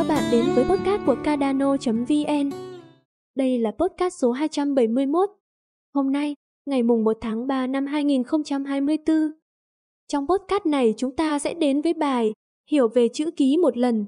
các bạn đến với podcast của Cardano.vn. Đây là podcast số 271. Hôm nay, ngày mùng 1 tháng 3 năm 2024. Trong podcast này chúng ta sẽ đến với bài Hiểu về chữ ký một lần.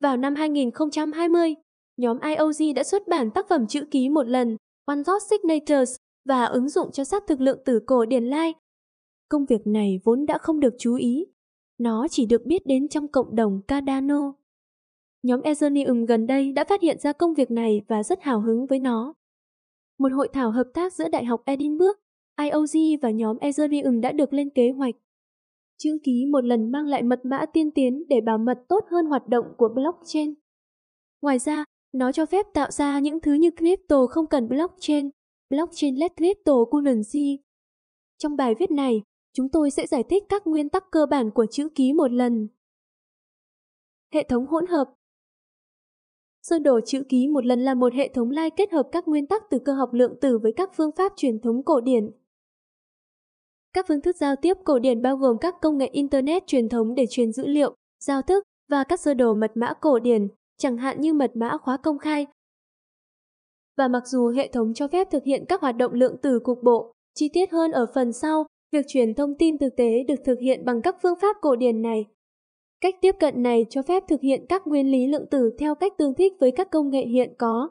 Vào năm 2020, nhóm IOG đã xuất bản tác phẩm chữ ký một lần, One Dot Signatures và ứng dụng cho xác thực lượng tử cổ điển lai. Công việc này vốn đã không được chú ý, nó chỉ được biết đến trong cộng đồng Cardano nhóm Ethereum gần đây đã phát hiện ra công việc này và rất hào hứng với nó. Một hội thảo hợp tác giữa Đại học Edinburgh, IOG và nhóm Ethereum đã được lên kế hoạch. Chữ ký một lần mang lại mật mã tiên tiến để bảo mật tốt hơn hoạt động của blockchain. Ngoài ra, nó cho phép tạo ra những thứ như crypto không cần blockchain, blockchain led crypto currency. Trong bài viết này, chúng tôi sẽ giải thích các nguyên tắc cơ bản của chữ ký một lần. Hệ thống hỗn hợp Sơ đồ chữ ký một lần là một hệ thống lai kết hợp các nguyên tắc từ cơ học lượng tử với các phương pháp truyền thống cổ điển. Các phương thức giao tiếp cổ điển bao gồm các công nghệ Internet truyền thống để truyền dữ liệu, giao thức và các sơ đồ mật mã cổ điển, chẳng hạn như mật mã khóa công khai. Và mặc dù hệ thống cho phép thực hiện các hoạt động lượng tử cục bộ, chi tiết hơn ở phần sau, việc truyền thông tin thực tế được thực hiện bằng các phương pháp cổ điển này. Cách tiếp cận này cho phép thực hiện các nguyên lý lượng tử theo cách tương thích với các công nghệ hiện có.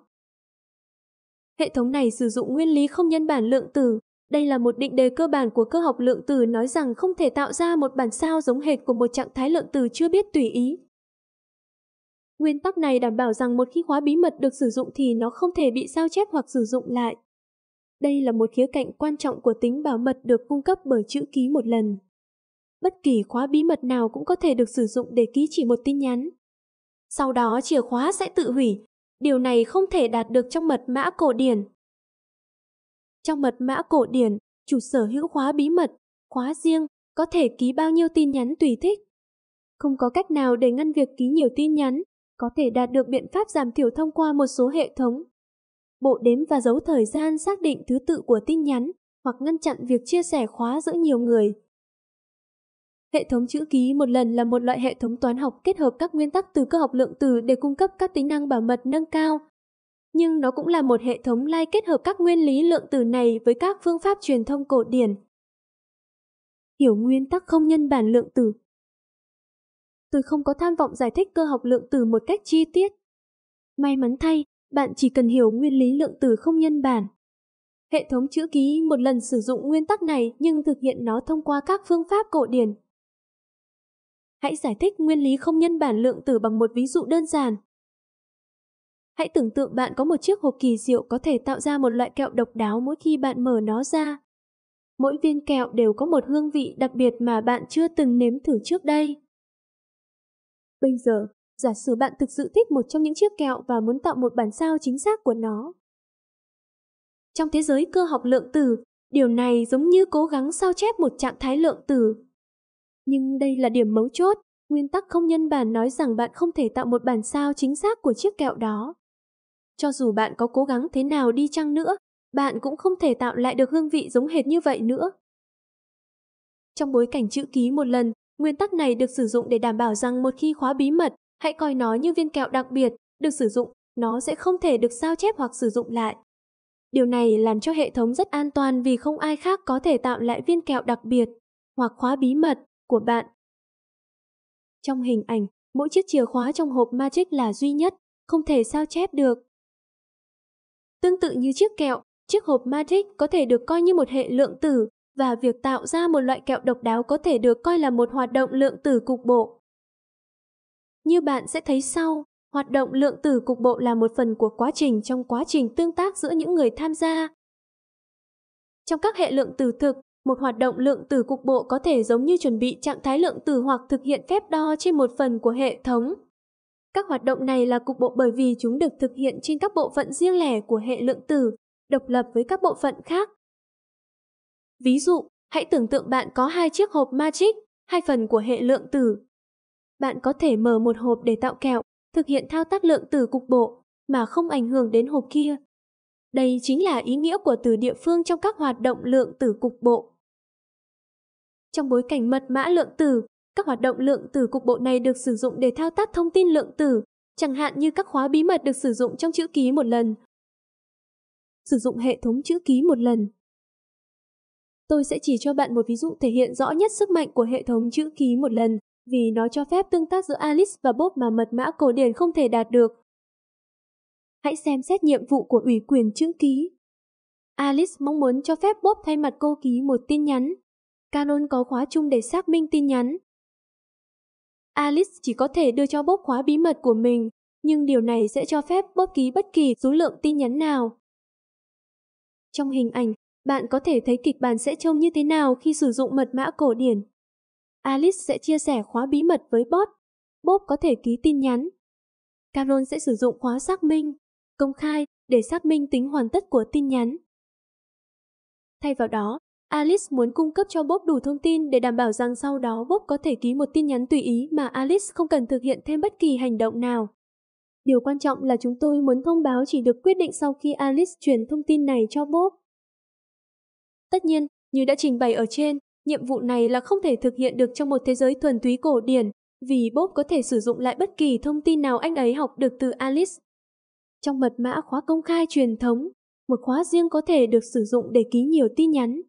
Hệ thống này sử dụng nguyên lý không nhân bản lượng tử. Đây là một định đề cơ bản của cơ học lượng tử nói rằng không thể tạo ra một bản sao giống hệt của một trạng thái lượng tử chưa biết tùy ý. Nguyên tắc này đảm bảo rằng một khi khóa bí mật được sử dụng thì nó không thể bị sao chép hoặc sử dụng lại. Đây là một khía cạnh quan trọng của tính bảo mật được cung cấp bởi chữ ký một lần bất kỳ khóa bí mật nào cũng có thể được sử dụng để ký chỉ một tin nhắn. Sau đó chìa khóa sẽ tự hủy, điều này không thể đạt được trong mật mã cổ điển. Trong mật mã cổ điển, chủ sở hữu khóa bí mật, khóa riêng có thể ký bao nhiêu tin nhắn tùy thích. Không có cách nào để ngăn việc ký nhiều tin nhắn, có thể đạt được biện pháp giảm thiểu thông qua một số hệ thống. Bộ đếm và dấu thời gian xác định thứ tự của tin nhắn hoặc ngăn chặn việc chia sẻ khóa giữa nhiều người Hệ thống chữ ký một lần là một loại hệ thống toán học kết hợp các nguyên tắc từ cơ học lượng tử để cung cấp các tính năng bảo mật nâng cao. Nhưng nó cũng là một hệ thống lai kết hợp các nguyên lý lượng tử này với các phương pháp truyền thông cổ điển. Hiểu nguyên tắc không nhân bản lượng tử Tôi không có tham vọng giải thích cơ học lượng tử một cách chi tiết. May mắn thay, bạn chỉ cần hiểu nguyên lý lượng tử không nhân bản. Hệ thống chữ ký một lần sử dụng nguyên tắc này nhưng thực hiện nó thông qua các phương pháp cổ điển Hãy giải thích nguyên lý không nhân bản lượng tử bằng một ví dụ đơn giản. Hãy tưởng tượng bạn có một chiếc hộp kỳ diệu có thể tạo ra một loại kẹo độc đáo mỗi khi bạn mở nó ra. Mỗi viên kẹo đều có một hương vị đặc biệt mà bạn chưa từng nếm thử trước đây. Bây giờ, giả sử bạn thực sự thích một trong những chiếc kẹo và muốn tạo một bản sao chính xác của nó. Trong thế giới cơ học lượng tử, điều này giống như cố gắng sao chép một trạng thái lượng tử nhưng đây là điểm mấu chốt, nguyên tắc không nhân bản nói rằng bạn không thể tạo một bản sao chính xác của chiếc kẹo đó. Cho dù bạn có cố gắng thế nào đi chăng nữa, bạn cũng không thể tạo lại được hương vị giống hệt như vậy nữa. Trong bối cảnh chữ ký một lần, nguyên tắc này được sử dụng để đảm bảo rằng một khi khóa bí mật, hãy coi nó như viên kẹo đặc biệt, được sử dụng, nó sẽ không thể được sao chép hoặc sử dụng lại. Điều này làm cho hệ thống rất an toàn vì không ai khác có thể tạo lại viên kẹo đặc biệt hoặc khóa bí mật của bạn. Trong hình ảnh, mỗi chiếc chìa khóa trong hộp Magic là duy nhất, không thể sao chép được. Tương tự như chiếc kẹo, chiếc hộp Magic có thể được coi như một hệ lượng tử và việc tạo ra một loại kẹo độc đáo có thể được coi là một hoạt động lượng tử cục bộ. Như bạn sẽ thấy sau, hoạt động lượng tử cục bộ là một phần của quá trình trong quá trình tương tác giữa những người tham gia. Trong các hệ lượng tử thực, một hoạt động lượng tử cục bộ có thể giống như chuẩn bị trạng thái lượng tử hoặc thực hiện phép đo trên một phần của hệ thống. Các hoạt động này là cục bộ bởi vì chúng được thực hiện trên các bộ phận riêng lẻ của hệ lượng tử, độc lập với các bộ phận khác. Ví dụ, hãy tưởng tượng bạn có hai chiếc hộp magic, hai phần của hệ lượng tử. Bạn có thể mở một hộp để tạo kẹo, thực hiện thao tác lượng tử cục bộ mà không ảnh hưởng đến hộp kia. Đây chính là ý nghĩa của từ địa phương trong các hoạt động lượng tử cục bộ. Trong bối cảnh mật mã lượng tử, các hoạt động lượng tử cục bộ này được sử dụng để thao tác thông tin lượng tử, chẳng hạn như các khóa bí mật được sử dụng trong chữ ký một lần. Sử dụng hệ thống chữ ký một lần. Tôi sẽ chỉ cho bạn một ví dụ thể hiện rõ nhất sức mạnh của hệ thống chữ ký một lần, vì nó cho phép tương tác giữa Alice và Bob mà mật mã cổ điển không thể đạt được. Hãy xem xét nhiệm vụ của ủy quyền chữ ký. Alice mong muốn cho phép Bob thay mặt cô ký một tin nhắn. Canon có khóa chung để xác minh tin nhắn. Alice chỉ có thể đưa cho Bob khóa bí mật của mình, nhưng điều này sẽ cho phép Bob ký bất kỳ số lượng tin nhắn nào. Trong hình ảnh, bạn có thể thấy kịch bản sẽ trông như thế nào khi sử dụng mật mã cổ điển. Alice sẽ chia sẻ khóa bí mật với Bob. Bob có thể ký tin nhắn. Carol sẽ sử dụng khóa xác minh, công khai để xác minh tính hoàn tất của tin nhắn. Thay vào đó, Alice muốn cung cấp cho Bob đủ thông tin để đảm bảo rằng sau đó Bob có thể ký một tin nhắn tùy ý mà Alice không cần thực hiện thêm bất kỳ hành động nào. Điều quan trọng là chúng tôi muốn thông báo chỉ được quyết định sau khi Alice truyền thông tin này cho Bob. Tất nhiên, như đã trình bày ở trên, nhiệm vụ này là không thể thực hiện được trong một thế giới thuần túy cổ điển, vì Bob có thể sử dụng lại bất kỳ thông tin nào anh ấy học được từ Alice. Trong mật mã khóa công khai truyền thống, một khóa riêng có thể được sử dụng để ký nhiều tin nhắn,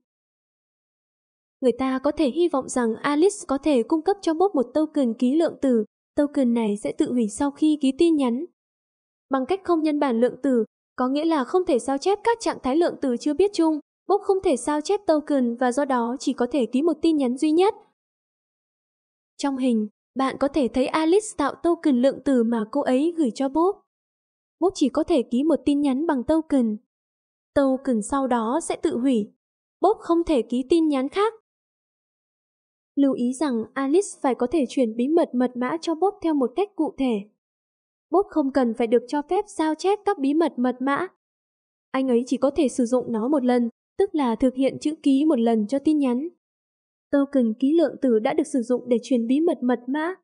người ta có thể hy vọng rằng Alice có thể cung cấp cho Bob một token ký lượng tử. Token này sẽ tự hủy sau khi ký tin nhắn. Bằng cách không nhân bản lượng tử, có nghĩa là không thể sao chép các trạng thái lượng tử chưa biết chung, Bob không thể sao chép token và do đó chỉ có thể ký một tin nhắn duy nhất. Trong hình, bạn có thể thấy Alice tạo token lượng tử mà cô ấy gửi cho Bob. Bob chỉ có thể ký một tin nhắn bằng token. Token sau đó sẽ tự hủy. Bob không thể ký tin nhắn khác Lưu ý rằng Alice phải có thể chuyển bí mật mật mã cho Bob theo một cách cụ thể. Bob không cần phải được cho phép sao chép các bí mật mật mã. Anh ấy chỉ có thể sử dụng nó một lần, tức là thực hiện chữ ký một lần cho tin nhắn. Token ký lượng tử đã được sử dụng để truyền bí mật mật mã.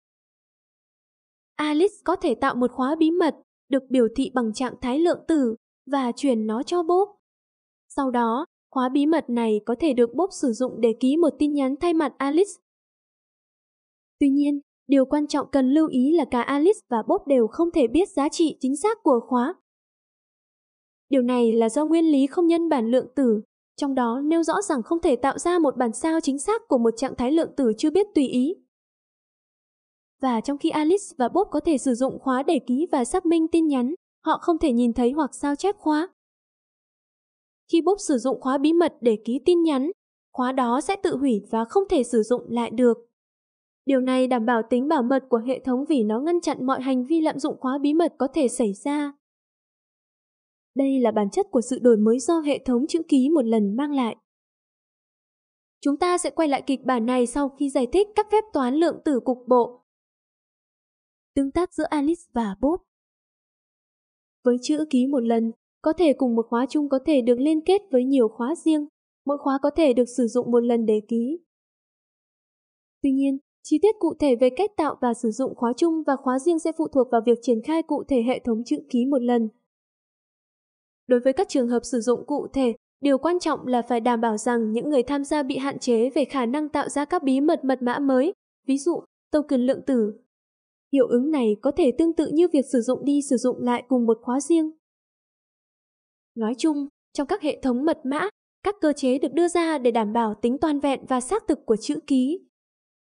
Alice có thể tạo một khóa bí mật được biểu thị bằng trạng thái lượng tử và truyền nó cho Bob. Sau đó, Khóa bí mật này có thể được Bob sử dụng để ký một tin nhắn thay mặt Alice. Tuy nhiên, điều quan trọng cần lưu ý là cả Alice và Bob đều không thể biết giá trị chính xác của khóa. Điều này là do nguyên lý không nhân bản lượng tử, trong đó nêu rõ rằng không thể tạo ra một bản sao chính xác của một trạng thái lượng tử chưa biết tùy ý. Và trong khi Alice và Bob có thể sử dụng khóa để ký và xác minh tin nhắn, họ không thể nhìn thấy hoặc sao chép khóa. Khi Bob sử dụng khóa bí mật để ký tin nhắn, khóa đó sẽ tự hủy và không thể sử dụng lại được. Điều này đảm bảo tính bảo mật của hệ thống vì nó ngăn chặn mọi hành vi lạm dụng khóa bí mật có thể xảy ra. Đây là bản chất của sự đổi mới do hệ thống chữ ký một lần mang lại. Chúng ta sẽ quay lại kịch bản này sau khi giải thích các phép toán lượng tử cục bộ. Tương tác giữa Alice và Bob Với chữ ký một lần, có thể cùng một khóa chung có thể được liên kết với nhiều khóa riêng, mỗi khóa có thể được sử dụng một lần để ký. Tuy nhiên, chi tiết cụ thể về cách tạo và sử dụng khóa chung và khóa riêng sẽ phụ thuộc vào việc triển khai cụ thể hệ thống chữ ký một lần. Đối với các trường hợp sử dụng cụ thể, điều quan trọng là phải đảm bảo rằng những người tham gia bị hạn chế về khả năng tạo ra các bí mật mật mã mới, ví dụ token lượng tử. Hiệu ứng này có thể tương tự như việc sử dụng đi sử dụng lại cùng một khóa riêng. Nói chung, trong các hệ thống mật mã, các cơ chế được đưa ra để đảm bảo tính toàn vẹn và xác thực của chữ ký.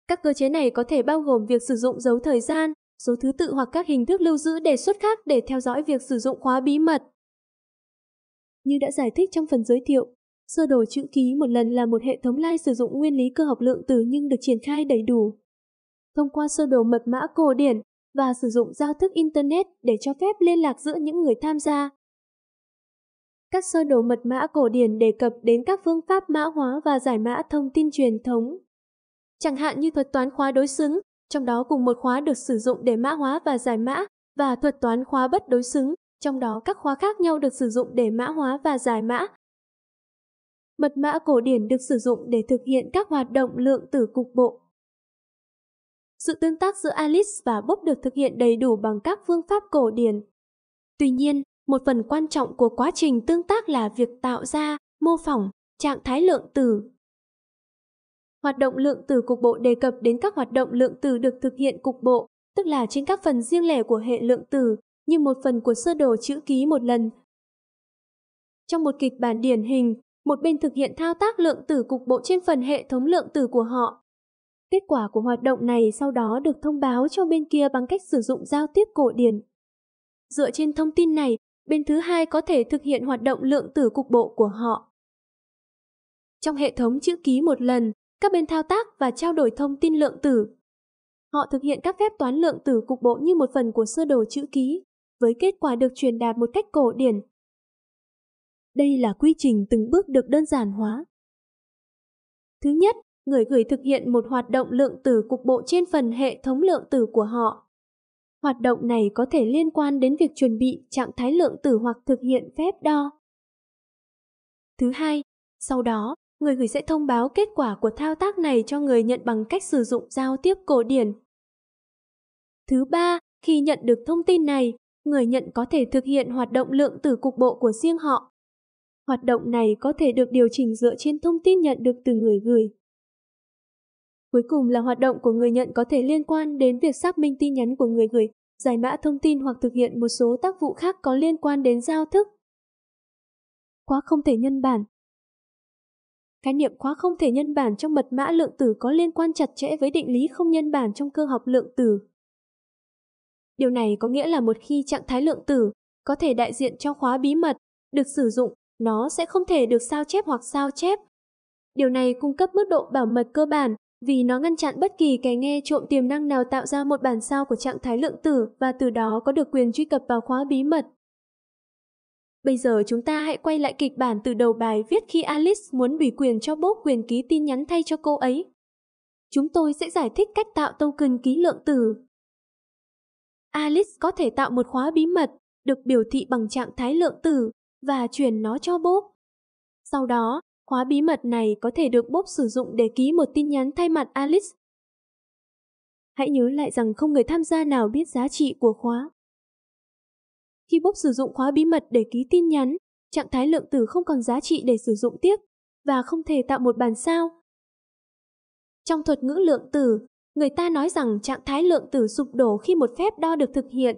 Các cơ chế này có thể bao gồm việc sử dụng dấu thời gian, số thứ tự hoặc các hình thức lưu giữ đề xuất khác để theo dõi việc sử dụng khóa bí mật. Như đã giải thích trong phần giới thiệu, sơ đồ chữ ký một lần là một hệ thống lai sử dụng nguyên lý cơ học lượng tử nhưng được triển khai đầy đủ. Thông qua sơ đồ mật mã cổ điển và sử dụng giao thức Internet để cho phép liên lạc giữa những người tham gia, các sơ đồ mật mã cổ điển đề cập đến các phương pháp mã hóa và giải mã thông tin truyền thống. Chẳng hạn như thuật toán khóa đối xứng, trong đó cùng một khóa được sử dụng để mã hóa và giải mã, và thuật toán khóa bất đối xứng, trong đó các khóa khác nhau được sử dụng để mã hóa và giải mã. Mật mã cổ điển được sử dụng để thực hiện các hoạt động lượng tử cục bộ. Sự tương tác giữa Alice và Bob được thực hiện đầy đủ bằng các phương pháp cổ điển. Tuy nhiên, một phần quan trọng của quá trình tương tác là việc tạo ra mô phỏng trạng thái lượng tử hoạt động lượng tử cục bộ đề cập đến các hoạt động lượng tử được thực hiện cục bộ tức là trên các phần riêng lẻ của hệ lượng tử như một phần của sơ đồ chữ ký một lần trong một kịch bản điển hình một bên thực hiện thao tác lượng tử cục bộ trên phần hệ thống lượng tử của họ kết quả của hoạt động này sau đó được thông báo cho bên kia bằng cách sử dụng giao tiếp cổ điển dựa trên thông tin này bên thứ hai có thể thực hiện hoạt động lượng tử cục bộ của họ. Trong hệ thống chữ ký một lần, các bên thao tác và trao đổi thông tin lượng tử. Họ thực hiện các phép toán lượng tử cục bộ như một phần của sơ đồ chữ ký, với kết quả được truyền đạt một cách cổ điển. Đây là quy trình từng bước được đơn giản hóa. Thứ nhất, người gửi thực hiện một hoạt động lượng tử cục bộ trên phần hệ thống lượng tử của họ. Hoạt động này có thể liên quan đến việc chuẩn bị trạng thái lượng tử hoặc thực hiện phép đo. Thứ hai, sau đó, người gửi sẽ thông báo kết quả của thao tác này cho người nhận bằng cách sử dụng giao tiếp cổ điển. Thứ ba, khi nhận được thông tin này, người nhận có thể thực hiện hoạt động lượng tử cục bộ của riêng họ. Hoạt động này có thể được điều chỉnh dựa trên thông tin nhận được từ người gửi. Cuối cùng là hoạt động của người nhận có thể liên quan đến việc xác minh tin nhắn của người gửi, giải mã thông tin hoặc thực hiện một số tác vụ khác có liên quan đến giao thức. Khóa không thể nhân bản Khái niệm khóa không thể nhân bản trong mật mã lượng tử có liên quan chặt chẽ với định lý không nhân bản trong cơ học lượng tử. Điều này có nghĩa là một khi trạng thái lượng tử có thể đại diện cho khóa bí mật được sử dụng, nó sẽ không thể được sao chép hoặc sao chép. Điều này cung cấp mức độ bảo mật cơ bản vì nó ngăn chặn bất kỳ kẻ nghe trộm tiềm năng nào tạo ra một bản sao của trạng thái lượng tử và từ đó có được quyền truy cập vào khóa bí mật. Bây giờ chúng ta hãy quay lại kịch bản từ đầu bài viết khi Alice muốn ủy quyền cho Bob quyền ký tin nhắn thay cho cô ấy. Chúng tôi sẽ giải thích cách tạo token ký lượng tử. Alice có thể tạo một khóa bí mật, được biểu thị bằng trạng thái lượng tử, và chuyển nó cho Bob. Sau đó, Khóa bí mật này có thể được Bob sử dụng để ký một tin nhắn thay mặt Alice. Hãy nhớ lại rằng không người tham gia nào biết giá trị của khóa. Khi Bob sử dụng khóa bí mật để ký tin nhắn, trạng thái lượng tử không còn giá trị để sử dụng tiếp và không thể tạo một bản sao. Trong thuật ngữ lượng tử, người ta nói rằng trạng thái lượng tử sụp đổ khi một phép đo được thực hiện.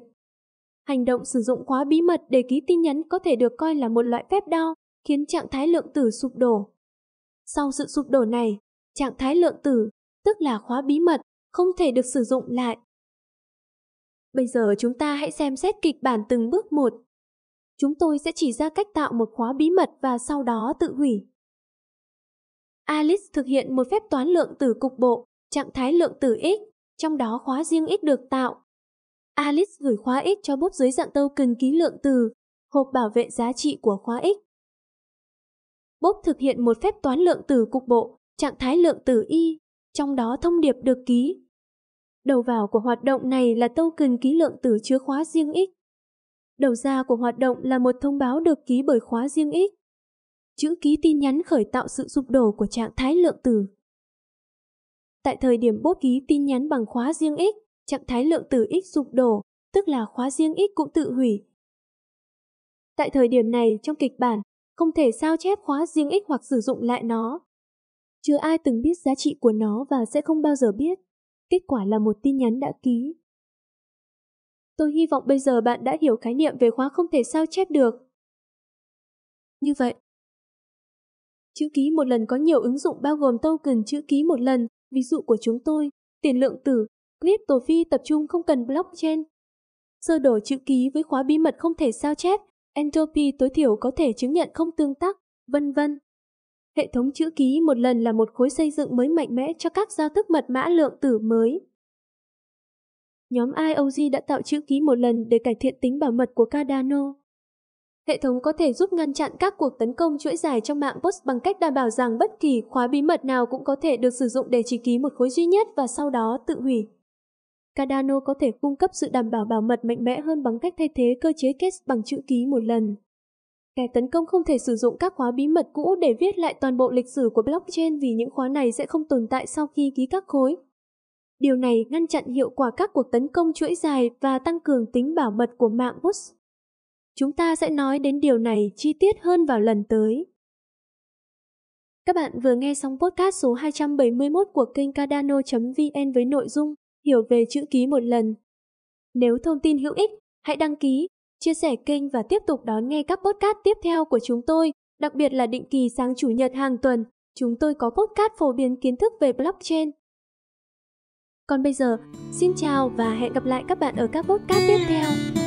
Hành động sử dụng khóa bí mật để ký tin nhắn có thể được coi là một loại phép đo khiến trạng thái lượng tử sụp đổ. Sau sự sụp đổ này, trạng thái lượng tử, tức là khóa bí mật, không thể được sử dụng lại. Bây giờ chúng ta hãy xem xét kịch bản từng bước một. Chúng tôi sẽ chỉ ra cách tạo một khóa bí mật và sau đó tự hủy. Alice thực hiện một phép toán lượng tử cục bộ, trạng thái lượng tử x, trong đó khóa riêng x được tạo. Alice gửi khóa x cho bốt dưới dạng token ký lượng tử hộp bảo vệ giá trị của khóa x Bob thực hiện một phép toán lượng tử cục bộ, trạng thái lượng tử Y, trong đó thông điệp được ký. Đầu vào của hoạt động này là token ký lượng tử chứa khóa riêng X. Đầu ra của hoạt động là một thông báo được ký bởi khóa riêng X. Chữ ký tin nhắn khởi tạo sự sụp đổ của trạng thái lượng tử. Tại thời điểm Bob ký tin nhắn bằng khóa riêng X, trạng thái lượng tử X sụp đổ, tức là khóa riêng X cũng tự hủy. Tại thời điểm này trong kịch bản, không thể sao chép khóa riêng ích hoặc sử dụng lại nó. Chưa ai từng biết giá trị của nó và sẽ không bao giờ biết. Kết quả là một tin nhắn đã ký. Tôi hy vọng bây giờ bạn đã hiểu khái niệm về khóa không thể sao chép được. Như vậy, chữ ký một lần có nhiều ứng dụng bao gồm token chữ ký một lần, ví dụ của chúng tôi, tiền lượng tử, crypto phi tập trung không cần blockchain. Sơ đồ chữ ký với khóa bí mật không thể sao chép entropy tối thiểu có thể chứng nhận không tương tác, vân vân. Hệ thống chữ ký một lần là một khối xây dựng mới mạnh mẽ cho các giao thức mật mã lượng tử mới. Nhóm IOG đã tạo chữ ký một lần để cải thiện tính bảo mật của Cardano. Hệ thống có thể giúp ngăn chặn các cuộc tấn công chuỗi dài trong mạng Post bằng cách đảm bảo rằng bất kỳ khóa bí mật nào cũng có thể được sử dụng để chỉ ký một khối duy nhất và sau đó tự hủy. Cardano có thể cung cấp sự đảm bảo bảo mật mạnh mẽ hơn bằng cách thay thế cơ chế case bằng chữ ký một lần. Kẻ tấn công không thể sử dụng các khóa bí mật cũ để viết lại toàn bộ lịch sử của blockchain vì những khóa này sẽ không tồn tại sau khi ký các khối. Điều này ngăn chặn hiệu quả các cuộc tấn công chuỗi dài và tăng cường tính bảo mật của mạng BUS. Chúng ta sẽ nói đến điều này chi tiết hơn vào lần tới. Các bạn vừa nghe xong podcast số 271 của kênh Cardano.vn với nội dung hiểu về chữ ký một lần. Nếu thông tin hữu ích, hãy đăng ký, chia sẻ kênh và tiếp tục đón nghe các podcast tiếp theo của chúng tôi, đặc biệt là định kỳ sáng chủ nhật hàng tuần. Chúng tôi có podcast phổ biến kiến thức về blockchain. Còn bây giờ, xin chào và hẹn gặp lại các bạn ở các podcast tiếp theo.